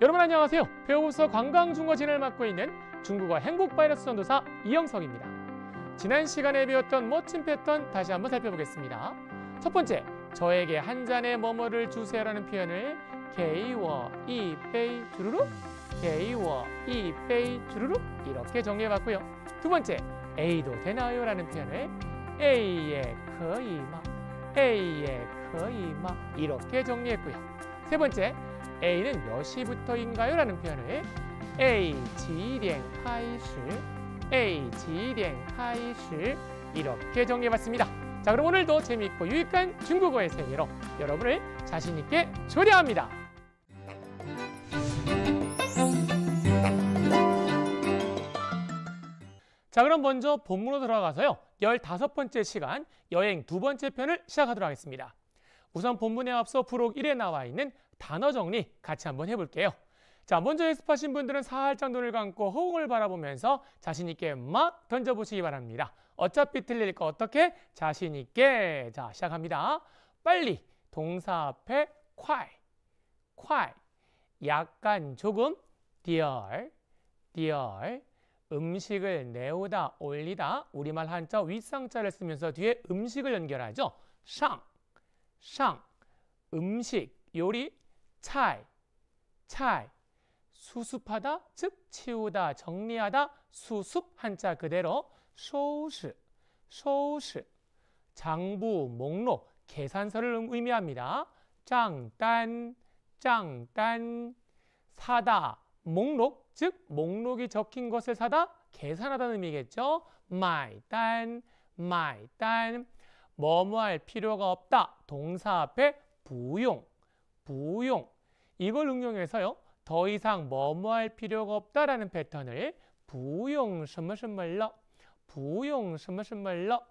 여러분 안녕하세요. 배우고서 관광중거 진을 맡고 있는 중국어 행복바이러스 전도사 이영석입니다. 지난 시간에 배웠던 멋진 패턴 다시 한번 살펴보겠습니다. 첫 번째, 저에게 한 잔의 뭐뭐를 주세요라는 표현을 게이워 이페이 주르륵 게이워 이페이 주르륵 이렇게 정리해봤고요. 두 번째, 에이도 되나요? 라는 표현을 에이에 거이마 에이에 거이마 이렇게 정리했고요. 세 번째, A는 몇 시부터인가요? 라는 표현을 A 几点开始 A 几点开始 이렇게 정리해봤습니다. 자 그럼 오늘도 재미있고 유익한 중국어의 세계로 여러분을 자신있게 초대합니다. 자 그럼 먼저 본문으로 들어가서요 열다섯 번째 시간 여행 두 번째 편을 시작하도록 하겠습니다. 우선 본문에 앞서 부록 1에 나와 있는 단어 정리 같이 한번 해볼게요. 자, 먼저 예습하신 분들은 살짝 눈을 감고 호응을 바라보면서 자신 있게 막 던져보시기 바랍니다. 어차피 틀릴 거 어떻게? 자신 있게. 자, 시작합니다. 빨리 동사 앞에 콰이, 콰이, 약간 조금 디얼, 디얼, 음식을 내오다, 올리다, 우리말 한자 윗상자를 쓰면서 뒤에 음식을 연결하죠. 상, 상, 음식, 요리, 차이, 차이. 수습하다, 즉 치우다, 정리하다, 수습 한자 그대로 소시, 소시. 장부, 목록, 계산서를 의미합니다. 장단, 장단. 사다, 목록, 즉 목록이 적힌 것을 사다, 계산하다는 의미겠죠. 마이단, 마이단. 뭐뭐 할 필요가 없다. 동사 앞에 부용, 부용 이걸 응용해서요. 더 이상 뭐뭐 할 필요가 없다라는 패턴을 부용 스물스물러 부용 스물스물러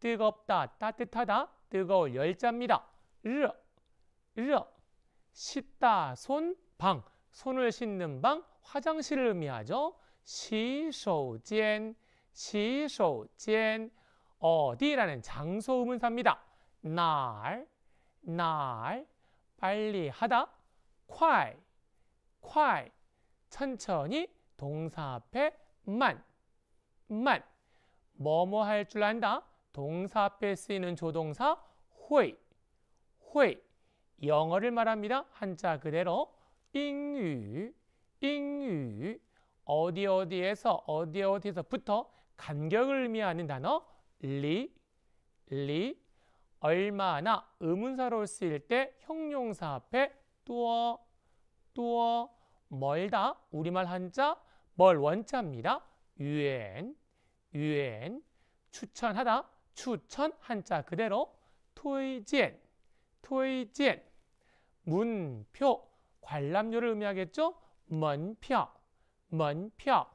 뜨겁다 따뜻하다 뜨거울 열자입니다. 르, 르, 씻다 손, 방 손을 씻는 방 화장실을 의미하죠. 시소젠, 시소젠 어디라는 장소 의문사입니다. 날, 날 빨리 하다 콰이 콰이 천천히 동사 앞에 만, 만 뭐뭐 할 줄 안다 동사 앞에 쓰이는 조동사 회이 회이 영어를 말합니다. 한자 그대로 잉유 잉유 어디 어디에서 어디 어디에서부터 간격을 의미하는 단어 리, 리 얼마나 의문사로 쓰일 때 형용사 앞에 뚜어, 뚜어, 멀다, 우리말 한자, 멀 원자입니다. 유엔, 유엔, 추천하다, 추천 한자 그대로 토이젠, 토이젠, 문표, 관람료를 의미하겠죠? 먼표, 먼표,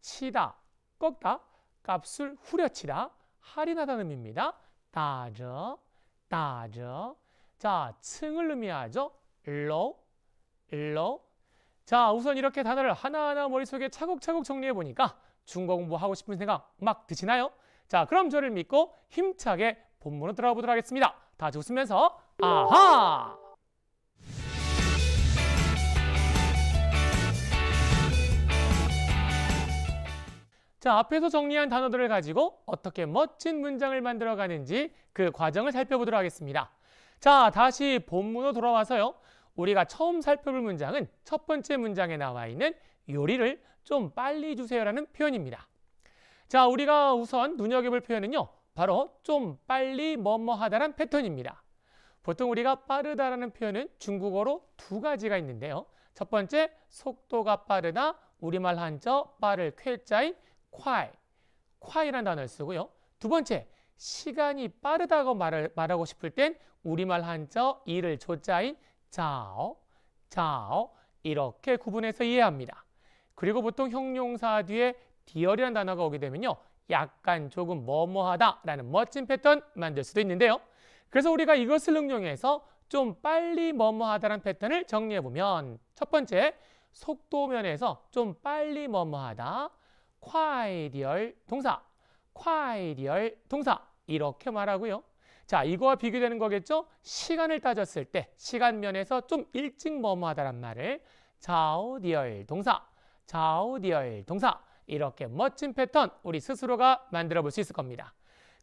치다, 꺾다, 값을 후려치다, 할인하다는 의미입니다. 따져 따져. 자, 층을 의미하죠. 로, 로. 자, 우선 이렇게 단어를 하나하나 머릿속에 차곡차곡 정리해 보니까 중국어 공부하고 싶은 생각 막 드시나요? 자, 그럼 저를 믿고 힘차게 본문으로 들어가 보도록 하겠습니다. 다같 웃으면서 아하! 자, 앞에서 정리한 단어들을 가지고 어떻게 멋진 문장을 만들어가는지 그 과정을 살펴보도록 하겠습니다. 자, 다시 본문으로 돌아와서요. 우리가 처음 살펴볼 문장은 첫 번째 문장에 나와 있는 요리를 좀 빨리 주세요라는 표현입니다. 자, 우리가 우선 눈여겨볼 표현은요. 바로 좀 빨리 뭐뭐하다란 패턴입니다. 보통 우리가 빠르다라는 표현은 중국어로 두 가지가 있는데요. 첫 번째 속도가 빠르다 우리말 한자 빠를 쾌자인 快, 콰이라는 단어를 쓰고요. 두 번째, 시간이 빠르다고 말을, 말하고 싶을 땐 우리말 한자 이를 조자인 자오, 자오 이렇게 구분해서 이해합니다. 그리고 보통 형용사 뒤에 디얼이라는 단어가 오게 되면요. 약간 조금 뭐뭐하다라는 멋진 패턴 만들 수도 있는데요. 그래서 우리가 이것을 응용해서 좀 빨리 뭐뭐하다라는 패턴을 정리해보면 첫 번째, 속도면에서 좀 빨리 뭐뭐하다 콰이리얼 동사, 콰이리얼 동사 이렇게 말하고요. 자, 이거와 비교되는 거겠죠? 시간을 따졌을 때 시간 면에서 좀 일찍 머무하다란 말을 자오디얼 동사, 자오디얼 동사 이렇게 멋진 패턴 우리 스스로가 만들어 볼 수 있을 겁니다.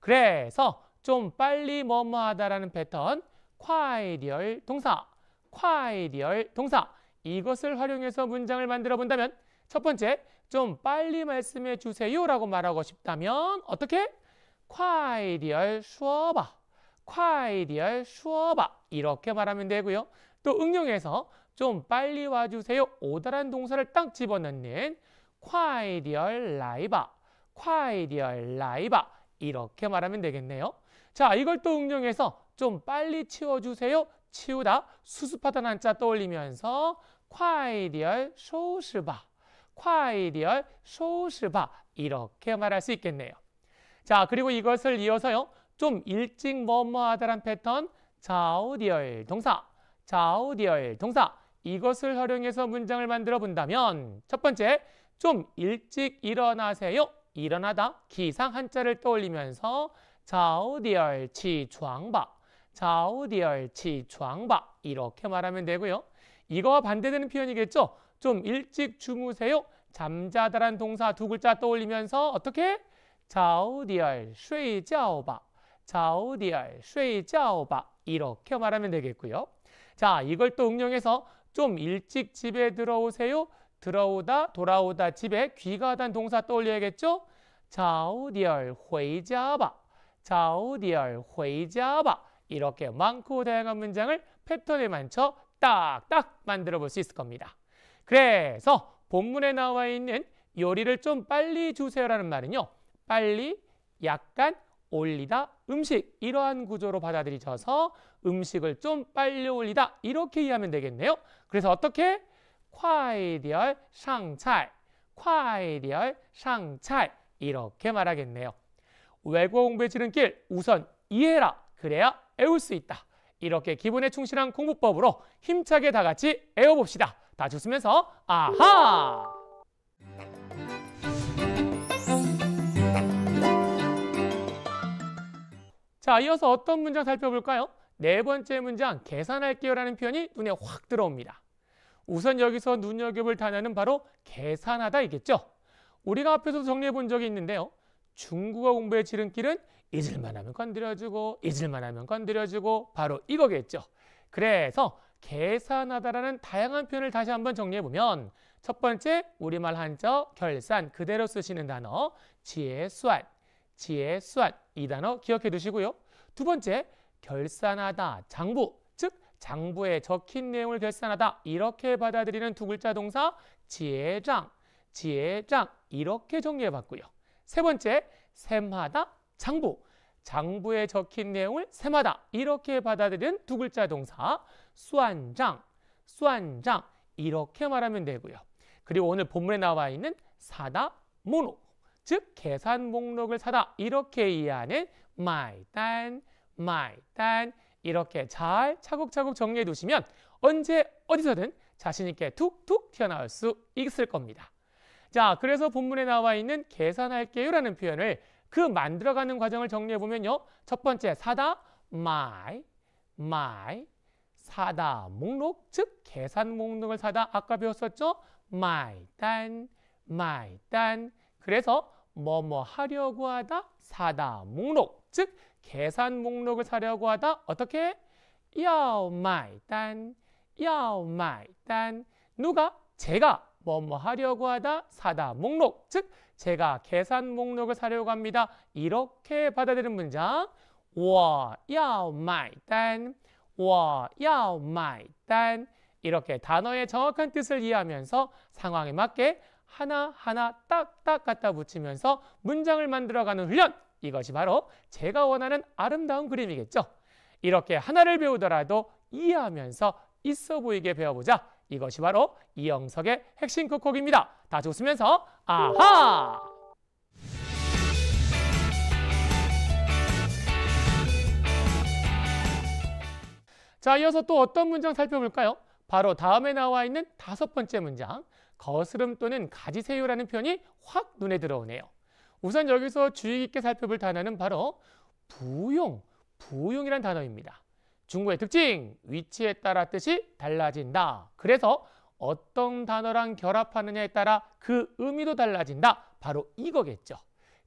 그래서 좀 빨리 머무하다라는 패턴 콰이리얼 동사, 콰이리얼 동사 이것을 활용해서 문장을 만들어 본다면 첫 번째, 좀 빨리 말씀해 주세요라고 말하고 싶다면 어떻게? 快点说吧.快点说吧. 이렇게 말하면 되고요. 또 응용해서 좀 빨리 와주세요. 오다란 동사를 딱 집어넣는 快点来吧.快点来吧. 이렇게 말하면 되겠네요. 자, 이걸 또 응용해서 좀 빨리 치워주세요. 치우다, 수습하다 한자 떠올리면서 快点收拾吧. 콰이디얼 소스바 이렇게 말할 수 있겠네요. 자, 그리고 이것을 이어서요. 좀 일찍 뭐 뭐하다란 패턴 자우디얼 동사, 자우디얼 동사 이것을 활용해서 문장을 만들어 본다면 첫 번째, 좀 일찍 일어나세요. 일어나다 기상 한자를 떠올리면서 자우디얼 치추앙바 자우디얼 치추앙바 이렇게 말하면 되고요. 이거와 반대되는 표현이겠죠? 좀 일찍 주무세요. 잠자다란 동사 두 글자 떠올리면서 어떻게? 자우디얼 쉐이자오바 자우디얼 쉐이자오바 이렇게 말하면 되겠고요. 자, 이걸 또 응용해서 좀 일찍 집에 들어오세요. 들어오다, 돌아오다, 집에 귀가하단 동사 떠올려야겠죠? 자우디얼 회자바 자우디얼 회자바 이렇게 많고 다양한 문장을 패턴에 맞춰 딱딱 만들어 볼 수 있을 겁니다. 그래서 본문에 나와 있는 요리를 좀 빨리 주세요라는 말은요. 빨리, 약간, 올리다, 음식 이러한 구조로 받아들이져서 음식을 좀 빨리 올리다 이렇게 이해하면 되겠네요. 그래서 어떻게? 快点 상찰, 快点 상찰 이렇게 말하겠네요. 외국어 공부에 지름길 우선 이해라 그래야 애울 수 있다. 이렇게 기본에 충실한 공부법으로 힘차게 다 같이 애워봅시다. 다 웃으면서 아하! 자, 이어서 어떤 문장 살펴볼까요? 네 번째 문장, 계산할게요 라는 표현이 눈에 확 들어옵니다. 우선 여기서 눈여겨볼 단어는 바로 계산하다이겠죠. 우리가 앞에서도 정리해 본 적이 있는데요. 중국어 공부의 지름길은 잊을만 하면 건드려주고 잊을만 하면 건드려주고 바로 이거겠죠. 그래서 계산하다라는 다양한 표현을 다시 한번 정리해보면 첫 번째 우리말 한자 결산 그대로 쓰시는 단어 지혜수완 지혜수완 이 단어 기억해 두시고요. 두 번째 결산하다 장부 즉 장부에 적힌 내용을 결산하다 이렇게 받아들이는 두 글자 동사 지혜장 지혜장 이렇게 정리해봤고요. 세 번째 셈하다 장부 장부에 적힌 내용을 새마다 이렇게 받아들인 두 글자 동사 수안장, 수안장 이렇게 말하면 되고요. 그리고 오늘 본문에 나와 있는 사다 모노 즉 계산 목록을 사다 이렇게 이해하는 마이단, 마이단 이렇게 잘 차곡차곡 정리해 두시면 언제 어디서든 자신 있게 툭툭 튀어나올 수 있을 겁니다. 자, 그래서 본문에 나와 있는 계산할게요라는 표현을 그 만들어가는 과정을 정리해 보면요. 첫 번째 사다 my my 사다 목록 즉 계산 목록을 사다 아까 배웠었죠? my 단 my 단 그래서 뭐뭐 뭐 하려고 하다 사다 목록 즉 계산 목록을 사려고 하다 어떻게? 야 my 단 야, 마단 누가? 제가 뭐뭐 하려고 하다 사다 목록 즉 제가 계산 목록을 사려고 합니다. 이렇게 받아들이는 문장 我要买单我要买单 이렇게 단어의 정확한 뜻을 이해하면서 상황에 맞게 하나하나 딱딱 갖다 붙이면서 문장을 만들어가는 훈련 이것이 바로 제가 원하는 아름다운 그림이겠죠. 이렇게 하나를 배우더라도 이해하면서 있어 보이게 배워보자. 이것이 바로 이영석의 핵심 끝곡입니다. 다좋 웃으면서 아하! 자, 이어서 또 어떤 문장 살펴볼까요? 바로 다음에 나와 있는 다섯 번째 문장, 거스름 또는 가지세요라는 표현이 확 눈에 들어오네요. 우선 여기서 주의 깊게 살펴볼 단어는 바로 부용, 부용이란 단어입니다. 중국의 특징, 위치에 따라 뜻이 달라진다. 그래서 어떤 단어랑 결합하느냐에 따라 그 의미도 달라진다. 바로 이거겠죠.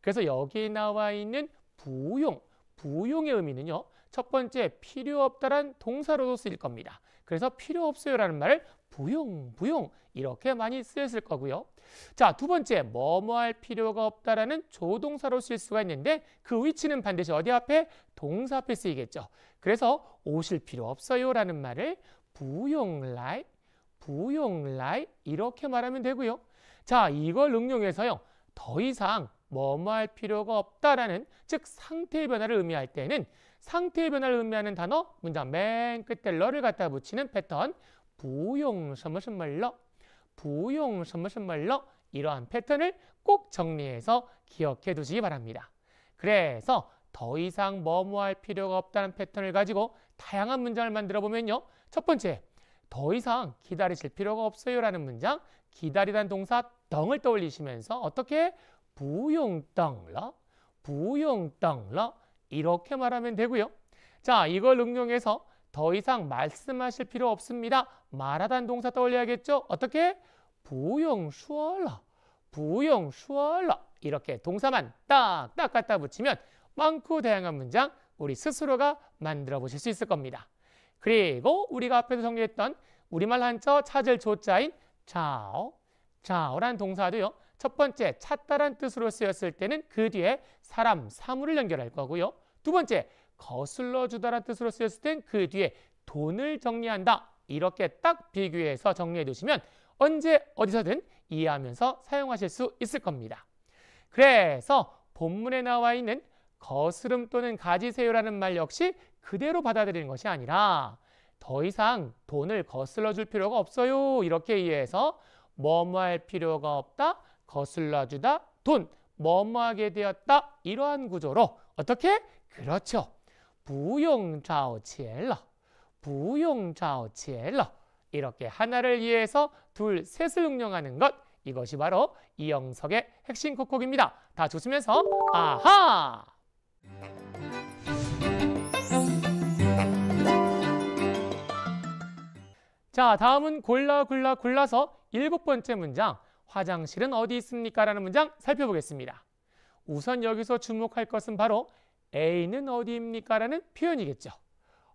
그래서 여기에 나와 있는 부용, 부용의 의미는요. 첫 번째 필요 없다란 동사로도 쓰일 겁니다. 그래서 필요 없어요라는 말을 부용, 부용 이렇게 많이 쓰였을 거고요. 자, 두 번째 뭐뭐 할 필요가 없다라는 조동사로 쓸 수가 있는데 그 위치는 반드시 어디 앞에? 동사 앞에 쓰이겠죠. 그래서 오실 필요 없어요라는 말을 부용라이, 부용라이 이렇게 말하면 되고요. 자, 이걸 응용해서요. 더 이상 뭐뭐 할 필요가 없다라는 즉 상태의 변화를 의미할 때는 상태의 변화를 의미하는 단어 문장 맨 끝에 러를 갖다 붙이는 패턴 부용서무슨말러 부용서무슨말러 이러한 패턴을 꼭 정리해서 기억해 두시기 바랍니다. 그래서 더 이상 뭐뭐 할 필요가 없다는 패턴을 가지고 다양한 문장을 만들어 보면요. 첫 번째, 더 이상 기다리실 필요가 없어요라는 문장, 기다리란 동사 덩을 떠올리시면서 어떻게 부용땅라, 부용땅라 이렇게 말하면 되고요. 자, 이걸 응용해서 더 이상 말씀하실 필요 없습니다. 말하단 동사 떠올려야겠죠? 어떻게? 부용슈얼라, 부용슈얼라 이렇게 동사만 딱딱 갖다 붙이면 많고 다양한 문장 우리 스스로가 만들어 보실 수 있을 겁니다. 그리고 우리가 앞에서 정리했던 우리말 한자 찾을 조자인 자오, 자오란 동사도요. 첫 번째 찾다란 뜻으로 쓰였을 때는 그 뒤에 사람, 사물을 연결할 거고요. 두 번째 거슬러 주다란 뜻으로 쓰였을 땐 그 뒤에 돈을 정리한다. 이렇게 딱 비교해서 정리해 두시면 언제 어디서든 이해하면서 사용하실 수 있을 겁니다. 그래서 본문에 나와 있는 거스름 또는 가지세요라는 말 역시 그대로 받아들이는 것이 아니라 더 이상 돈을 거슬러 줄 필요가 없어요. 이렇게 이해해서 뭐뭐 할 필요가 없다. 거슬러주다, 돈, 뭐뭐하게 되었다 이러한 구조로 어떻게? 그렇죠. 부용자오치엘러, 부용자오치엘러 이렇게 하나를 이해해서 둘, 셋을 응용하는 것 이것이 바로 이영석의 핵심 콕콕입니다. 다 조심해서 아하! 자, 다음은 골라 골라 골라서 일곱 번째 문장 화장실은 어디 있습니까? 라는 문장 살펴보겠습니다. 우선 여기서 주목할 것은 바로 A는 어디입니까? 라는 표현이겠죠.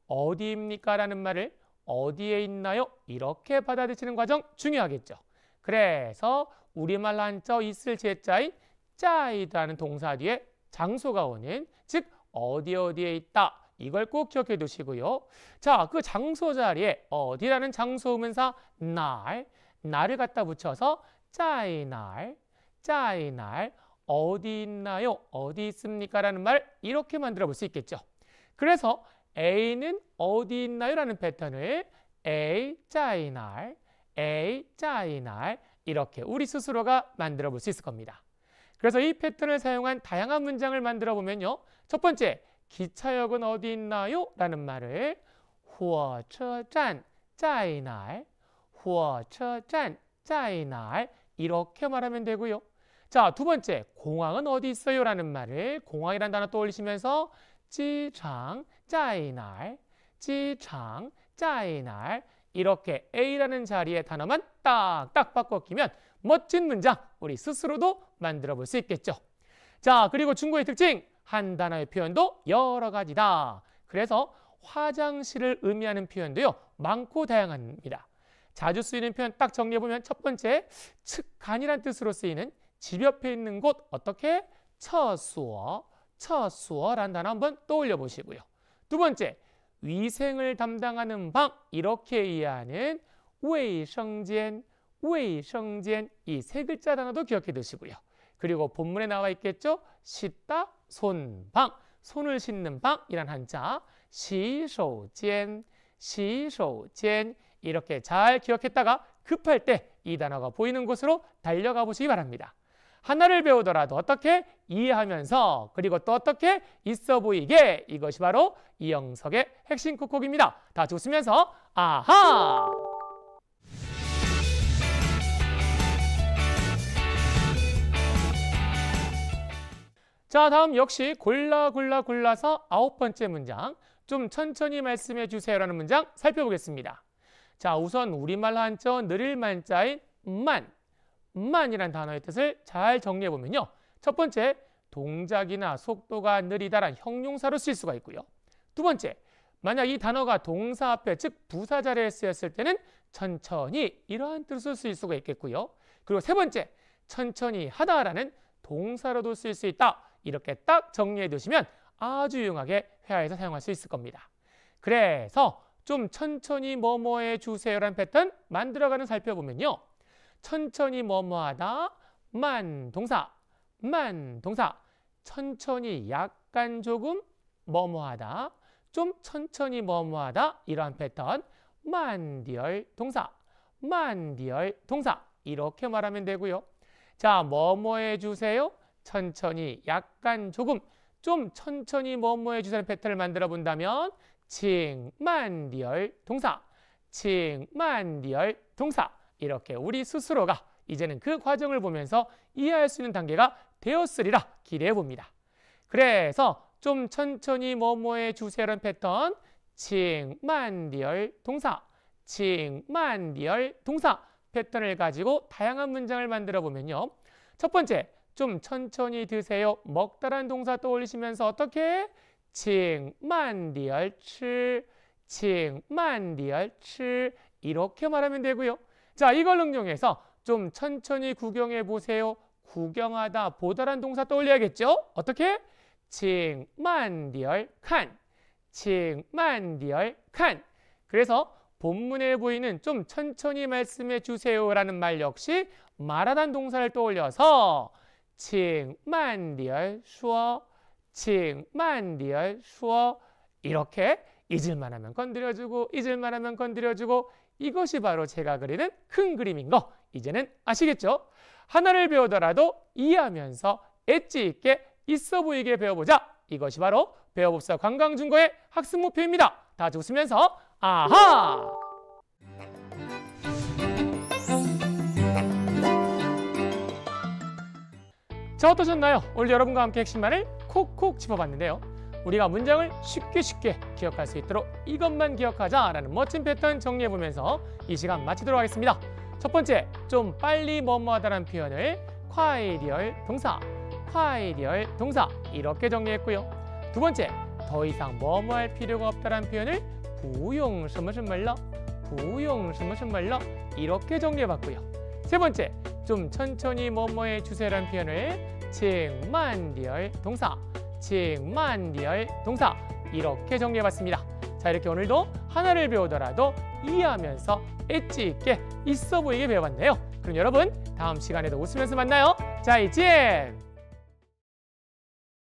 어디입니까? 라는 말을 어디에 있나요? 이렇게 받아들이는 과정 중요하겠죠. 그래서 우리말 한자 있을 제자인 짜이다는 동사 뒤에 장소가 오는 즉 어디 어디에 있다 이걸 꼭 기억해 두시고요. 자, 그 장소 자리에 어디라는 장소 음면사 날, 날을 갖다 붙여서 짜이 날, 짜이 날 어디 있나요? 어디 있습니까? 라는 말 이렇게 만들어 볼 수 있겠죠. 그래서 A는 어디 있나요? 라는 패턴을 A 짜이 날, A 짜이 날 이렇게 우리 스스로가 만들어 볼 수 있을 겁니다. 그래서 이 패턴을 사용한 다양한 문장을 만들어 보면요. 첫 번째, 기차역은 어디 있나요? 라는 말을 火车站在哪儿?火车站在哪儿? 이렇게 말하면 되고요. 자, 두 번째, 공항은 어디 있어요? 라는 말을 공항이라는 단어 떠올리시면서 지창, 짜이날, 지창, 짜이날 이렇게 A라는 자리에 단어만 딱딱 바꿔 끼면 멋진 문장 우리 스스로도 만들어 볼 수 있겠죠. 자, 그리고 중국의 특징, 한 단어의 표현도 여러 가지다. 그래서 화장실을 의미하는 표현도요, 많고 다양합니다. 자주 쓰이는 표현 딱 정리해보면 첫 번째, 측간이란 뜻으로 쓰이는 집 옆에 있는 곳 어떻게? 처수어, 처수어란 단어 한번 떠올려 보시고요. 두 번째, 위생을 담당하는 방 이렇게 이해하는卫生间,卫生间 이세 글자 단어도 기억해 두시고요. 그리고 본문에 나와 있겠죠? 씻다, 손, 방, 손을 씻는 방이란 한자, 시소间, 시소间 이렇게 잘 기억했다가 급할 때 이 단어가 보이는 곳으로 달려가 보시기 바랍니다. 하나를 배우더라도 어떻게 이해하면서 그리고 또 어떻게 있어 보이게 이것이 바로 이영석의 핵심 콕콕입니다. 다같 웃으면서 아하! 자 다음 역시 골라 골라 골라서 아홉 번째 문장 좀 천천히 말씀해 주세요라는 문장 살펴보겠습니다. 자, 우선 우리말 한자 느릴 만자인 만, 만이란 단어의 뜻을 잘 정리해보면요. 첫 번째, 동작이나 속도가 느리다란 형용사로 쓸 수가 있고요. 두 번째, 만약 이 단어가 동사 앞에 즉 부사 자리에 쓰였을 때는 천천히 이러한 뜻을쓸 수가 있겠고요. 그리고 세 번째, 천천히 하다라는 동사로도 쓸 수 있다. 이렇게 딱 정리해 두시면 아주 유용하게 회화에서 사용할 수 있을 겁니다. 그래서 좀 천천히 뭐뭐해 주세요라는 패턴 만들어가는 살펴보면요. 천천히 뭐뭐하다, 만 동사, 만 동사, 천천히 약간 조금 뭐뭐하다, 좀 천천히 뭐뭐하다 이러한 패턴 만디얼 동사, 만디얼 동사 이렇게 말하면 되고요. 자, 뭐뭐해 주세요. 천천히, 약간 조금, 좀 천천히 뭐뭐해 주세요 패턴을 만들어 본다면 칭만리얼 동사, 칭만리얼 동사 이렇게 우리 스스로가 이제는 그 과정을 보면서 이해할 수 있는 단계가 되었으리라 기대해 봅니다. 그래서 좀 천천히 뭐뭐해 주세요라 패턴 칭만리얼 동사, 칭만리얼 동사 패턴을 가지고 다양한 문장을 만들어 보면요. 첫 번째, 좀 천천히 드세요. 먹다란 동사 떠올리시면서 어떻게 칭만리얼츠 칭만리얼츠 이렇게 말하면 되고요. 자, 이걸 응용해서 좀 천천히 구경해 보세요. 구경하다 보다란 동사 떠올려야겠죠? 어떻게? 칭만리얼칸 칭만리얼칸 그래서 본문에 보이는 좀 천천히 말씀해 주세요라는 말 역시 말하단 동사를 떠올려서 칭만리얼 슈어 칭만리얼 수어 이렇게 잊을만 하면 건드려주고 잊을만 하면 건드려주고 이것이 바로 제가 그리는 큰 그림인 거 이제는 아시겠죠? 하나를 배우더라도 이해하면서 엣지 있게 있어 보이게 배워보자 이것이 바로 배워봅시다 관광중고의 학습 목표입니다 다 같이 웃으면서 아하! 자 어떠셨나요? 오늘 여러분과 함께 핵심만을 콕콕 짚어봤는데요. 우리가 문장을 쉽게 쉽게 기억할 수 있도록 이것만 기억하자라는 멋진 패턴 정리해보면서 이 시간 마치도록 하겠습니다. 첫 번째, 좀 빨리 뭐뭐하다라는 표현을 콰이리얼 동사, 콰이리얼 동사 이렇게 정리했고요. 두 번째, 더 이상 뭐뭐할 필요가 없다라는 표현을 부용 스무슨 말러, 부용 스무슨 말러 이렇게 정리해봤고요. 세 번째, 좀 천천히 뭐뭐해 주세요라는 표현을 칭만리얼 동사 칭만리얼 동사 이렇게 정리해봤습니다. 자 이렇게 오늘도 하나를 배우더라도 이해하면서 엣지 있게 있어 보이게 배워봤네요. 그럼 여러분 다음 시간에도 웃으면서 만나요. 자이제